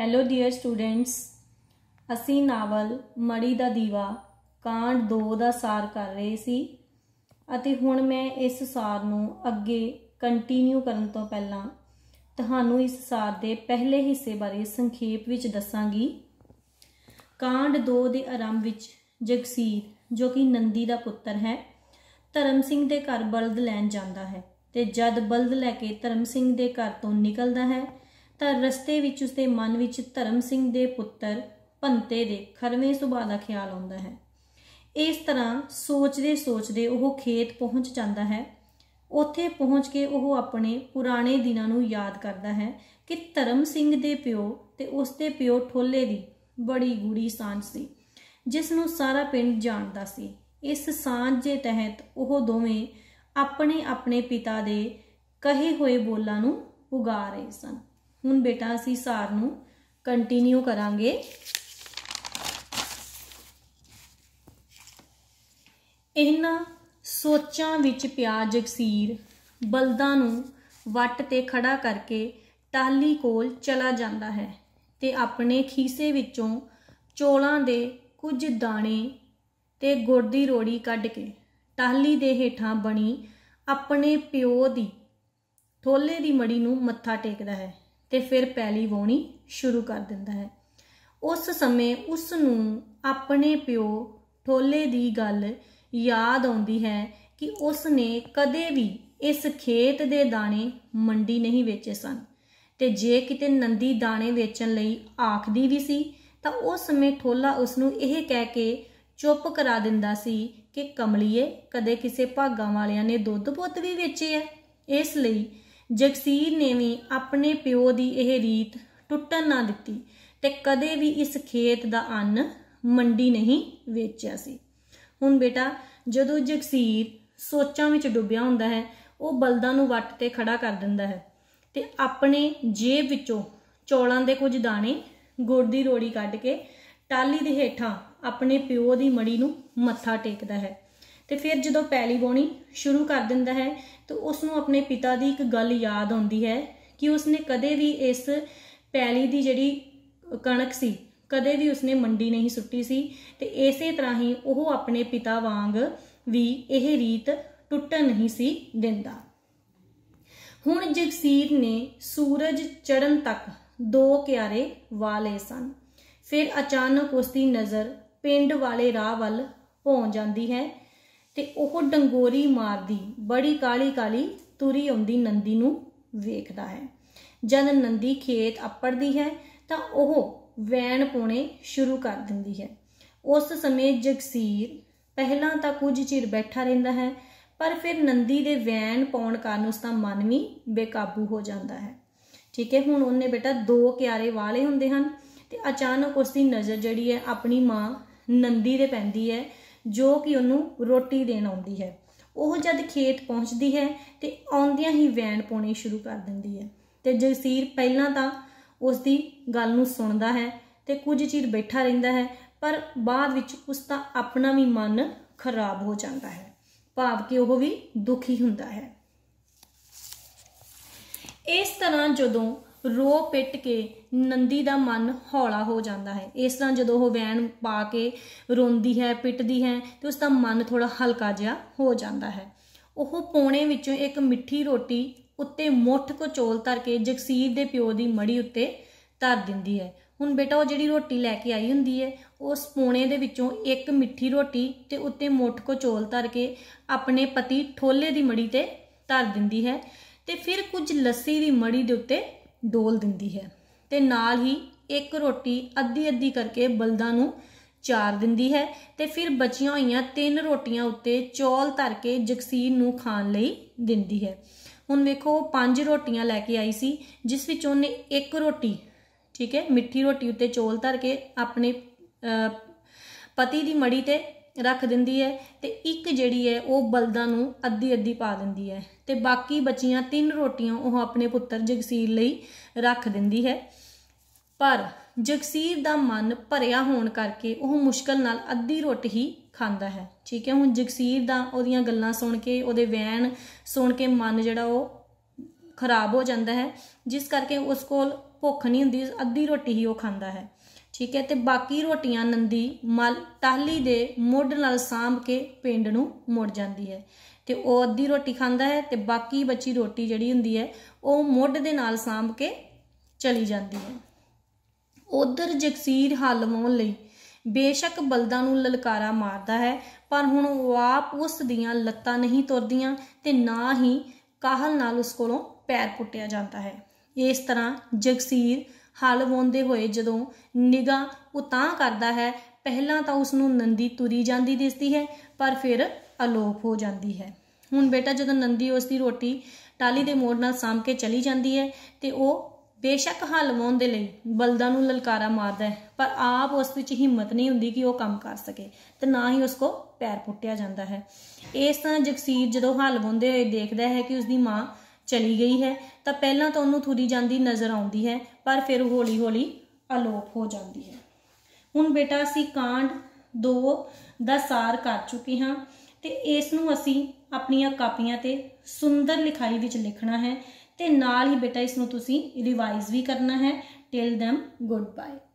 hello dear students ਅਸੀਂ novel Marhi Da ਦੀਵਾ ਕਾਂਡ 2 ਦਾ ਸਾਰ ਕਰ ਰਹੇ ਸੀ ਅਤੇ ਹੁਣ ਮੈਂ ਇਸ ਸਾਰ ਨੂੰ ਅੱਗੇ ਕੰਟੀਨਿਊ ਕਰਨ ਤੋਂ ਪਹਿਲਾਂ ਤੁਹਾਨੂੰ ਇਸ ਸਾਰ ਦੇ ਪਹਿਲੇ ਹਿੱਸੇ ਬਾਰੇ ਸੰਖੇਪ ਵਿੱਚ ਦੱਸਾਂਗੀ ਕਾਂਡ 2 ਦੇ ਆਰੰਭ ਵਿੱਚ ਜਗਸੀਰ ਜੋ ਕਿ ਨੰਦੀ ਦਾ ਪੁੱਤਰ ਹੈ ਧਰਮ ਸਿੰਘ ਦੇ ਘਰ ਬਲਦ ਲੈਣ ਜਾਂਦਾ ਹੈ ਤੇ ਜਦ ਬਲਦ ਲੈ ਕੇ ਧਰਮ ਸਿੰਘ ਦੇ ਘਰ ਤੋਂ ਨਿਕਲਦਾ ਹੈ ਤਾਂ ਰਸਤੇ ਵਿੱਚ ਉਸਦੇ ਮਨ ਵਿੱਚ ਧਰਮ ਸਿੰਘ ਦੇ ਪੁੱਤਰ ਭੰਤੇ ਦੇ ਖਰਵੇਂ ਸੁਭਾਅ ਦਾ ਖਿਆਲ ਆਉਂਦਾ ਹੈ ਇਸ ਤਰ੍ਹਾਂ ਸੋਚਦੇ ਸੋਚਦੇ ਉਹ ਖੇਤ ਪਹੁੰਚ ਜਾਂਦਾ ਹੈ ਉੱਥੇ ਪਹੁੰਚ ਕੇ ਉਹ ਆਪਣੇ ਪੁਰਾਣੇ ਦਿਨਾਂ ਨੂੰ ਯਾਦ ਕਰਦਾ ਹੈ ਕਿ ਧਰਮ ਸਿੰਘ ਦੇ ਪਿਓ ਤੇ ਉਸਦੇ ਪਿਓ ਠੋਲੇ ਦੀ ਬੜੀ ਗੂੜੀ ਸਾਂਝ ਸੀ ਜਿਸ ਨੂੰ ਸਾਰਾ ਪਿੰਡ ਜਾਣਦਾ ਸੀ ਇਸ ਸਾਂਝ ਦੇ ਤਹਿਤ ਉਹ ਦੋਵੇਂ ਆਪਣੇ ਆਪਣੇ ਪਿਤਾ ਦੇ ਕਹੇ ਹੋਏ ਬੋਲਾਂ ਨੂੰ ਪੁਗਾ ਰਹੇ ਸਨ ਹੁਣ ਬੇਟਾ ਅਸੀਂ ਸਾਰ ਨੂੰ ਕੰਟੀਨਿਊ ਕਰਾਂਗੇ ਇਹਨਾਂ ਸੋਚਾਂ ਵਿੱਚ ਪਿਆ ਜਗਸੀਰ ਬਲਦਾਂ ਨੂੰ ਵੱਟ ਤੇ ਖੜਾ ਕਰਕੇ ਟਾਲੀ ਕੋਲ ਚਲਾ ਜਾਂਦਾ ਹੈ ਤੇ ਆਪਣੇ ਖੀਸੇ ਵਿੱਚੋਂ ਚੋਲਾਂ ਦੇ ਕੁਝ ਦਾਣੇ ਤੇ ਗੁੜ ਦੀ ਰੋੜੀ ਕੱਢ ਕੇ ਟਾਲੀ ਦੇ ਹੇਠਾਂ ਬਣੀ ਆਪਣੇ ਪਿਓ ਦੀ ਥੋਲੇ ਦੀ ਮੜੀ ਨੂੰ ਮੱਥਾ ਟੇਕਦਾ ਹੈ ਤੇ ਫਿਰ ਪੈਲੀ ਵੋਣੀ ਸ਼ੁਰੂ ਕਰ ਦਿੰਦਾ ਹੈ ਉਸ ਸਮੇਂ ਉਸ ਨੂੰ ਆਪਣੇ ਪਿਓ ਠੋਲੇ ਦੀ ਗੱਲ ਯਾਦ ਆਉਂਦੀ ਹੈ ਕਿ ਉਸ ਨੇ ਕਦੇ ਵੀ ਇਸ ਖੇਤ ਦੇ ਦਾਣੇ ਮੰਡੀ ਨਹੀਂ ਵੇਚੇ ਸਨ ਤੇ ਜੇ ਕਿਤੇ ਨੰਦੀ ਦਾਣੇ ਵੇਚਣ ਲਈ ਆਖਦੀ ਵੀ ਸੀ ਤਾਂ ਉਸ ਸਮੇਂ ਠੋਲਾ ਉਸ ਨੂੰ ਇਹ ਕਹਿ ਕੇ ਚੁੱਪ ਕਰਾ ਦਿੰਦਾ ਸੀ ਕਿ ਕਮਲੀਏ ਕਦੇ ਕਿਸੇ ਭਾਗਾਂ ਵਾਲਿਆਂ ਨੇ ਦੁੱਧ ਪੁੱਤ ਵੀ ਵੇਚੇ ਐ ਇਸ ਲਈ ਜਗਸੀਰ ਨੇ ਵੀ ਆਪਣੇ ਪਿਓ ਦੀ ਇਹ ਰੀਤ ਟੁੱਟਣ ਨਾ ਦਿੱਤੀ ਤੇ ਕਦੇ ਵੀ ਇਸ ਖੇਤ ਦਾ ਅੰਨ ਮੰਡੀ ਨਹੀਂ ਵੇਚਿਆ ਸੀ ਹੁਣ ਬੇਟਾ ਜਦੋਂ ਜਗਸੀਰ ਸੋਚਾਂ ਵਿੱਚ ਡੁੱਬਿਆ ਹੁੰਦਾ ਹੈ ਉਹ ਬਲਦਾਂ ਨੂੰ ਵੱਟ ਤੇ ਖੜਾ ਕਰ ਦਿੰਦਾ ਹੈ ਤੇ ਆਪਣੇ ਜੇਬ ਵਿੱਚੋਂ ਚੌਲਾਂ ਦੇ ਕੁਝ ਦਾਣੇ ਗੁੜ ਦੀ ਰੋੜੀ ਕੱਢ ਕੇ ਟਾਲੀ ਦੇ ਹੇਠਾਂ ਆਪਣੇ ਪਿਓ ਦੀ ਮੜੀ ਨੂੰ ਮੱਥਾ ਟੇਕਦਾ ਹੈ ਤੇ ਫਿਰ ਜਦੋਂ ਪੈਲੀ ਬੋਣੀ ਸ਼ੁਰੂ ਕਰ ਦਿੰਦਾ ਹੈ ਤਾਂ ਉਸ ਨੂੰ ਆਪਣੇ ਪਿਤਾ ਦੀ ਇੱਕ ਗੱਲ ਯਾਦ ਆਉਂਦੀ ਹੈ ਕਿ ਉਸਨੇ ਕਦੇ ਵੀ ਇਸ ਪੈਲੀ ਦੀ ਜਿਹੜੀ ਕਣਕ ਸੀ ਕਦੇ ਵੀ ਉਸਨੇ ਮੰਡੀ ਨਹੀਂ ਸੁੱਟੀ ਸੀ ਤੇ ਇਸੇ ਤਰ੍ਹਾਂ ਹੀ ਉਹ ਆਪਣੇ ਪਿਤਾ ਵਾਂਗ ਵੀ ਇਹ ਰੀਤ ਟੁੱਟਣ ਨਹੀਂ ਸੀ ਦਿੰਦਾ ਹੁਣ ਜਗਸੀਰ ਨੇ ਸੂਰਜ ਚੜਨ ਤੱਕ ਦੋ ਕਿਆਰੇ ਵਾਲੇ ਸਨ ਫਿਰ ਅਚਾਨਕ ਉਸ ਦੀ ਨਜ਼ਰ ਪਿੰਡ ਵਾਲੇ ਰਾਹ ਵੱਲ ਪਹੁੰਚ ਜਾਂਦੀ ਹੈ ਤੇ ਉਹ ਡੰਗੋਰੀ ਮਾਰਦੀ ਬੜੀ ਕਾਲੀ ਕਾਲੀ ਤੁਰੀ ਆਉਂਦੀ ਨੰਦੀ ਨੂੰ ਵੇਖਦਾ ਹੈ ਜਦ ਨੰਦੀ ਖੇਤ ਅੱਪੜਦੀ ਹੈ ਤਾਂ ਉਹ ਵੈਣ ਪੋਣੇ ਸ਼ੁਰੂ ਕਰ ਦਿੰਦੀ ਹੈ ਉਸ ਸਮੇਂ ਜਗਸੀਰ ਪਹਿਲਾਂ ਤਾਂ ਕੁਝ ਚਿਰ ਬੈਠਾ ਰਹਿੰਦਾ ਹੈ ਪਰ ਫਿਰ ਨੰਦੀ ਦੇ ਵੈਣ ਪਾਉਣ ਕਾਰਨ ਉਸ ਦਾ ਮਨ ਵੀ ਬੇਕਾਬੂ ਹੋ ਜਾਂਦਾ ਹੈ ਠੀਕ ਹੈ ਹੁਣ ਉਹਨੇ ਬੇਟਾ ਦੋ ਕਿਆਰੇ ਵਾਲੇ ਹੁੰਦੇ ਹਨ ਤੇ ਅਚਾਨਕ ਉਸ ਦੀ ਨਜ਼ਰ ਜਿਹੜੀ ਹੈ ਆਪਣੀ ਮਾਂ ਨੰਦੀ ਦੇ ਪੈਂਦੀ ਹੈ ਜੋ ਕਿ ਉਹਨੂੰ ਰੋਟੀ ਦੇਣ ਆਉਂਦੀ ਹੈ ਉਹ ਜਦ ਖੇਤ ਪਹੁੰਚਦੀ ਹੈ ਤੇ ਆਉਂਦਿਆਂ ਹੀ ਵੈਣ ਪਾਉਣੀ ਸ਼ੁਰੂ ਕਰ ਦਿੰਦੀ ਹੈ ਤੇ ਜਗਸੀਰ ਪਹਿਲਾਂ ਤਾਂ ਉਸ ਦੀ ਗੱਲ ਨੂੰ ਸੁਣਦਾ ਹੈ ਤੇ ਕੁਝ ਚਿਰ ਬੈਠਾ ਰਹਿੰਦਾ ਹੈ ਪਰ ਬਾਅਦ ਵਿੱਚ ਉਸ ਦਾ ਆਪਣਾ ਵੀ ਮਨ ਖਰਾਬ ਹੋ ਜਾਂਦਾ ਹੈ ਭਾਵ ਕਿ ਉਹ ਵੀ ਦੁਖੀ ਹੁੰਦਾ ਹੈ ਇਸ ਤਰ੍ਹਾਂ ਜਦੋਂ ਰੋ ਪਿੱਟ ਕੇ ਨੰਦੀ ਦਾ ਮਨ ਹੌਲਾ ਹੋ ਜਾਂਦਾ ਹੈ ਇਸ ਤਰ੍ਹਾਂ ਜਦੋਂ ਉਹ ਵੈਣ ਪਾ ਕੇ ਰੋਂਦੀ ਹੈ ਪਿੱਟਦੀ ਹੈ ਤੇ ਉਸ ਦਾ ਮਨ ਥੋੜਾ ਹਲਕਾ ਜਿਹਾ ਹੋ ਜਾਂਦਾ ਹੈ ਉਹ ਪੋਣੇ ਵਿੱਚੋਂ ਇੱਕ ਮਿੱਠੀ ਰੋਟੀ ਉੱਤੇ ਮੁੱਠ ਕੋ ਚੋਲ ਧਰ ਕੇ ਜਗਸੀਰ ਦੇ ਪਿਓ ਦੀ ਮੜੀ ਉੱਤੇ ਧਰ ਦਿੰਦੀ ਹੈ ਹੁਣ ਬੇਟਾ ਉਹ ਜਿਹੜੀ ਰੋਟੀ ਲੈ ਕੇ ਆਈ ਹੁੰਦੀ ਹੈ ਉਸ ਪੋਣੇ ਦੇ ਵਿੱਚੋਂ ਇੱਕ ਮਿੱਠੀ ਰੋਟੀ ਤੇ ਉੱਤੇ ਮੁੱਠ ਕੋ ਚੋਲ ਧਰ ਕੇ ਆਪਣੇ ਪਤੀ ਠੋਲੇ ਦੀ ਮੜੀ ਤੇ ਧਰ ਦਿੰਦੀ ਹੈ ਤੇ ਫਿਰ ਕੁਝ ਲੱਸੀ ਦੀ ਮੜੀ ਦੇ ਉੱਤੇ ਡੋਲ ਦਿੰਦੀ ਹੈ ਤੇ ਨਾਲ ਹੀ ਇੱਕ ਰੋਟੀ ਅੱਧੀ ਅੱਧੀ ਕਰਕੇ ਬਲਦਾਂ ਨੂੰ ਚਾਰ ਦਿੰਦੀ ਹੈ ਤੇ ਫਿਰ ਬਚੀਆਂ ਹੋਈਆਂ ਤਿੰਨ ਰੋਟੀਆਂ ਉੱਤੇ ਚੌਲ ਧਰ ਕੇ ਜਗਸੀਰ ਨੂੰ ਖਾਣ ਲਈ ਦਿੰਦੀ ਹੈ ਹੁਣ ਵੇਖੋ ਪੰਜ ਰੋਟੀਆਂ ਲੈ ਕੇ ਆਈ ਸੀ ਜਿਸ ਵਿੱਚ ਉਹਨੇ ਇੱਕ ਰੋਟੀ ਠੀਕ ਹੈ ਮਿੱਠੀ ਰੋਟੀ ਉੱਤੇ ਚੌਲ ਧਰ ਕੇ ਆਪਣੇ ਪਤੀ ਦੀ ਮੜੀ ਤੇ ਰੱਖ ਦਿੰਦੀ ਹੈ ਤੇ ਇੱਕ ਜਿਹੜੀ ਹੈ ਉਹ ਬਲਦਾਂ ਨੂੰ ਅੱਧੀ ਅੱਧੀ ਪਾ ਦਿੰਦੀ ਹੈ ਤੇ ਬਾਕੀ ਬਚੀਆਂ ਤਿੰਨ ਰੋਟੀਆਂ ਉਹ ਆਪਣੇ ਪੁੱਤਰ ਜਗਸੀਰ ਲਈ ਰੱਖ ਦਿੰਦੀ ਹੈ ਪਰ ਜਗਸੀਰ ਦਾ ਮਨ ਭਰਿਆ ਹੋਣ ਕਰਕੇ ਉਹ ਮੁਸ਼ਕਲ ਨਾਲ ਅੱਧੀ ਰੋਟੀ ਹੀ ਖਾਂਦਾ ਹੈ ਠੀਕ ਹੈ ਹੁਣ ਜਗਸੀਰ ਦਾ ਉਹਦੀਆਂ ਗੱਲਾਂ ਸੁਣ ਕੇ ਉਹਦੇ ਵੈਣ ਸੁਣ ਕੇ ਮਨ ਜਿਹੜਾ ਉਹ ਖਰਾਬ ਹੋ ਜਾਂਦਾ ਹੈ ਜਿਸ ਕਰਕੇ ਉਸ ਕੋਲ ਭੁੱਖ ਨਹੀਂ ਹੁੰਦੀ ਅੱਧੀ ਰੋਟੀ ਹੀ ਉਹ ਖਾਂਦਾ ਹੈ ਠੀਕ ਹੈ ਤੇ ਬਾਕੀ ਰੋਟੀਆਂ ਨੰਦੀ ਮਲ ਟਾਹਲੀ ਦੇ ਮੋਢ ਨਾਲ ਸਾਂਭ ਕੇ ਪਿੰਡ ਨੂੰ ਮੁੜ ਜਾਂਦੀ ਹੈ ਤੇ ਉਹ ਅੱਧੀ ਰੋਟੀ ਖਾਂਦਾ ਹੈ ਤੇ ਬਾਕੀ ਬਚੀ ਰੋਟੀ ਜਿਹੜੀ ਹੁੰਦੀ ਹੈ ਉਹ ਮੋਢ ਦੇ ਨਾਲ ਸਾਂਭ ਕੇ ਚਲੀ ਜਾਂਦੀ ਹੈ ਉਧਰ ਜਗਸੀਰ ਮੋਣ ਲਈ ਬੇਸ਼ੱਕ ਬਲਦਾਂ ਨੂੰ ਲਲਕਾਰਾ ਮਾਰਦਾ ਹੈ ਪਰ ਹੁਣ ਉਹ ਆਪ ਉਸ ਦੀਆਂ ਲੱਤਾਂ ਨਹੀਂ ਤੁਰਦੀਆਂ ਤੇ ਨਾ ਹੀ ਕਾਹਲ ਨਾਲ ਉਸ ਕੋਲੋਂ ਪੈਰ ਪੁੱਟਿਆ ਜਾਂਦਾ ਹੈ ਇਸ ਤਰ੍ਹਾਂ ਜਗਸੀਰ ਹਲ ਵੋਂਦੇ ਹੋਏ ਜਦੋਂ ਨਿਗਾ ਉਤਾਂ ਕਰਦਾ ਹੈ ਪਹਿਲਾਂ ਤਾਂ ਉਸ ਨੂੰ ਨੰਦੀ ਤੁਰੀ ਜਾਂਦੀ ਦਿਸਦੀ ਹੈ ਪਰ ਫਿਰ ਅਲੋਪ ਹੋ ਜਾਂਦੀ ਹੈ ਹੁਣ ਬੇਟਾ ਜਦੋਂ ਨੰਦੀ ਉਸ ਦੀ ਰੋਟੀ ਟਾਲੀ ਦੇ ਮੋੜ ਨਾਲ ਸਾਮ ਕੇ ਚਲੀ ਜਾਂਦੀ ਹੈ ਤੇ ਉਹ ਬੇਸ਼ੱਕ ਹਲ ਵਾਉਣ ਦੇ ਲਈ ਬਲਦਾਂ ਨੂੰ ਲਲਕਾਰਾ ਮਾਰਦਾ ਹੈ ਪਰ ਆਪ ਉਸ ਵਿੱਚ ਹਿੰਮਤ ਨਹੀਂ ਹੁੰਦੀ ਕਿ ਉਹ ਕੰਮ ਕਰ ਸਕੇ ਤੇ ਨਾ ਹੀ ਉਸ ਕੋ ਪੈਰ ਪੁੱਟਿਆ ਜਾਂਦਾ ਹੈ ਇਸ ਤਰ੍ਹਾਂ ਜਗਸੀਰ ਜਦੋਂ ਹਲ ਵੋਂਦੇ ਹੋਏ ਦੇਖਦਾ ਹੈ ਕਿ ਉਸ ਦੀ ਮਾਂ ਚਲੀ ਗਈ ਹੈ ਤਾਂ ਪਹਿਲਾਂ ਤਾਂ ਉਹਨੂੰ ਥੁਰੀ ਜਾਂਦੀ ਨਜ਼ਰ ਆਉਂਦੀ ਹੈ ਪਰ ਫਿਰ ਹੌਲੀ-ਹੌਲੀ ਅਲੋਪ ਹੋ ਜਾਂਦੀ ਹੈ ਹੁਣ ਬੇਟਾ ਅਸੀਂ ਕਾਂਡ 2 ਦਾ ਸਾਰ ਕਰ ਚੁੱਕੇ ਹਾਂ ਤੇ ਇਸ ਨੂੰ ਅਸੀਂ ਆਪਣੀਆਂ ਕਾਪੀਆਂ ਤੇ ਸੁੰਦਰ ਲਿਖਾਈ ਵਿੱਚ ਲਿਖਣਾ ਹੈ ਤੇ ਨਾਲ ਹੀ ਬੇਟਾ ਇਸ ਨੂੰ ਤੁਸੀਂ ਰਿਵਾਈਜ਼ ਵੀ ਕਰਨਾ ਹੈ ਟਿਲ देम ਗੁੱਡ ਬਾਏ